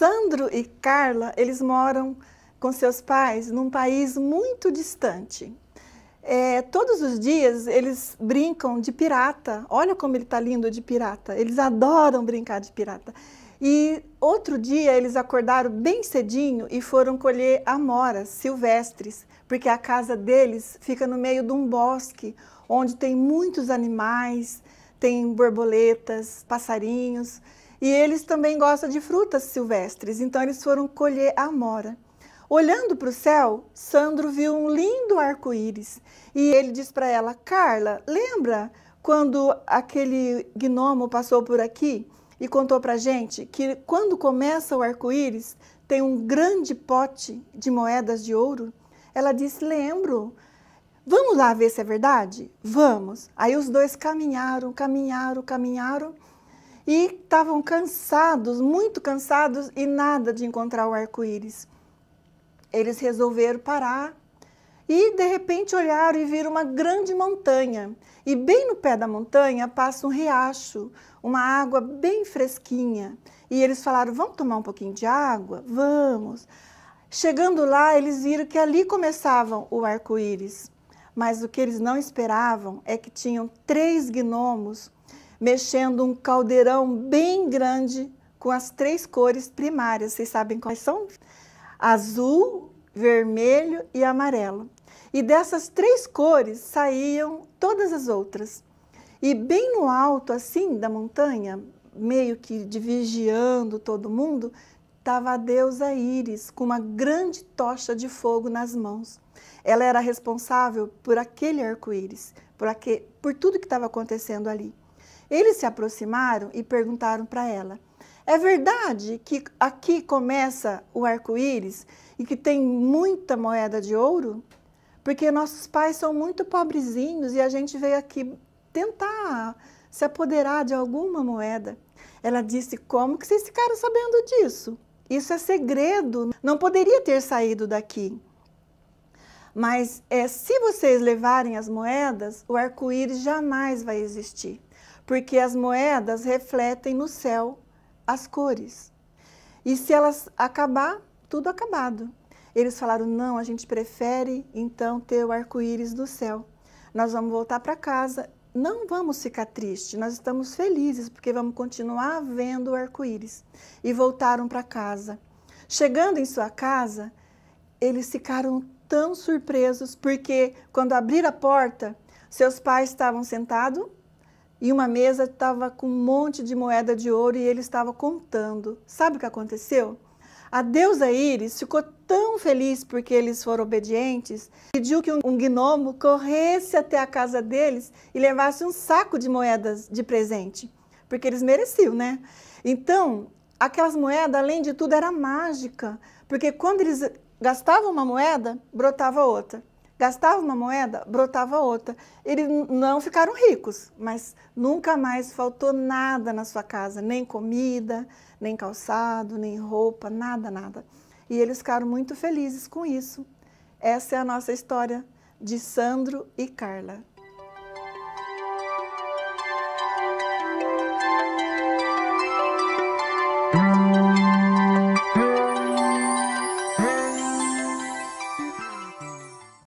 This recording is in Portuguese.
Sandro e Carla, eles moram com seus pais num país muito distante. É, todos os dias eles brincam de pirata. Olha como ele está lindo de pirata. Eles adoram brincar de pirata. E outro dia eles acordaram bem cedinho e foram colher amoras silvestres, porque a casa deles fica no meio de um bosque onde tem muitos animais, tem borboletas, passarinhos. E eles também gostam de frutas silvestres, então eles foram colher a amora. Olhando para o céu, Sandro viu um lindo arco-íris e ele diz para ela: Carla, lembra quando aquele gnomo passou por aqui e contou para gente que quando começa o arco-íris tem um grande pote de moedas de ouro? Ela disse: Lembro. Vamos lá ver se é verdade? Vamos. Aí os dois caminharam, caminharam, caminharam e estavam cansados, muito cansados e nada de encontrar o arco-íris. Eles resolveram parar e de repente olharam e viram uma grande montanha. E bem no pé da montanha passa um riacho, uma água bem fresquinha. E eles falaram: Vamos tomar um pouquinho de água? Vamos. Chegando lá, eles viram que ali começavam o arco-íris. Mas o que eles não esperavam é que tinham três gnomos mexendo um caldeirão bem grande com as três cores primárias. Vocês sabem quais são? Azul, vermelho e amarelo. E dessas três cores saíam todas as outras. E bem no alto, assim, da montanha, meio que vigiando todo mundo, estava a deusa Íris, com uma grande tocha de fogo nas mãos. Ela era responsável por aquele arco-íris, por, por tudo que estava acontecendo ali. Eles se aproximaram e perguntaram para ela: É verdade que aqui começa o arco-íris e que tem muita moeda de ouro? Porque nossos pais são muito pobrezinhos e a gente veio aqui tentar se apoderar de alguma moeda. Ela disse: Como que vocês ficaram sabendo disso? Isso é segredo, não poderia ter saído daqui. Mas é, se vocês levarem as moedas, o arco-íris jamais vai existir porque as moedas refletem no céu as cores. E se elas acabar, tudo acabado. Eles falaram: não, a gente prefere então ter o arco-íris do céu. Nós vamos voltar para casa. Não vamos ficar tristes, nós estamos felizes porque vamos continuar vendo o arco-íris. E voltaram para casa. Chegando em sua casa, eles ficaram tão surpresos porque quando abriram a porta, seus pais estavam sentados e uma mesa estava com um monte de moeda de ouro e ele estava contando. Sabe o que aconteceu? A deusa Íris ficou tão feliz porque eles foram obedientes, pediu que um gnomo corresse até a casa deles e levasse um saco de moedas de presente, porque eles mereciam, né? Então, aquelas moedas, além de tudo, era mágica, porque quando eles gastavam uma moeda, brotava outra. Gastava uma moeda, brotava outra. Eles não ficaram ricos, mas nunca mais faltou nada na sua casa, nem comida, nem calçado, nem roupa, nada, nada. E eles ficaram muito felizes com isso. Essa é a nossa história de Sandro e Carla.